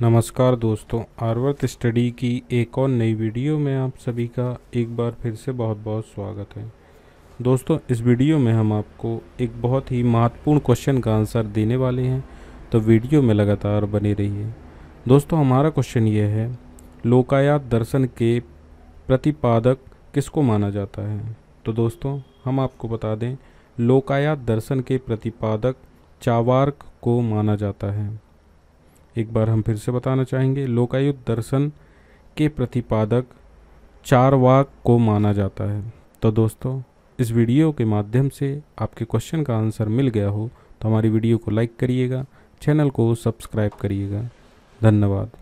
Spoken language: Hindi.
नमस्कार दोस्तों आर्वर्थ स्टडी की एक और नई वीडियो में आप सभी का एक बार फिर से बहुत बहुत स्वागत है दोस्तों इस वीडियो में हम आपको एक बहुत ही महत्वपूर्ण क्वेश्चन का आंसर देने वाले हैं तो वीडियो में लगातार बने रहिए दोस्तों हमारा क्वेश्चन ये है लोकायात दर्शन के प्रतिपादक किसको माना जाता है तो दोस्तों हम आपको बता दें लोकायात दर्शन के प्रतिपादक चावार्क को माना जाता है एक बार हम फिर से बताना चाहेंगे लोकायुक्त दर्शन के प्रतिपादक चार वाक को माना जाता है तो दोस्तों इस वीडियो के माध्यम से आपके क्वेश्चन का आंसर मिल गया हो तो हमारी वीडियो को लाइक करिएगा चैनल को सब्सक्राइब करिएगा धन्यवाद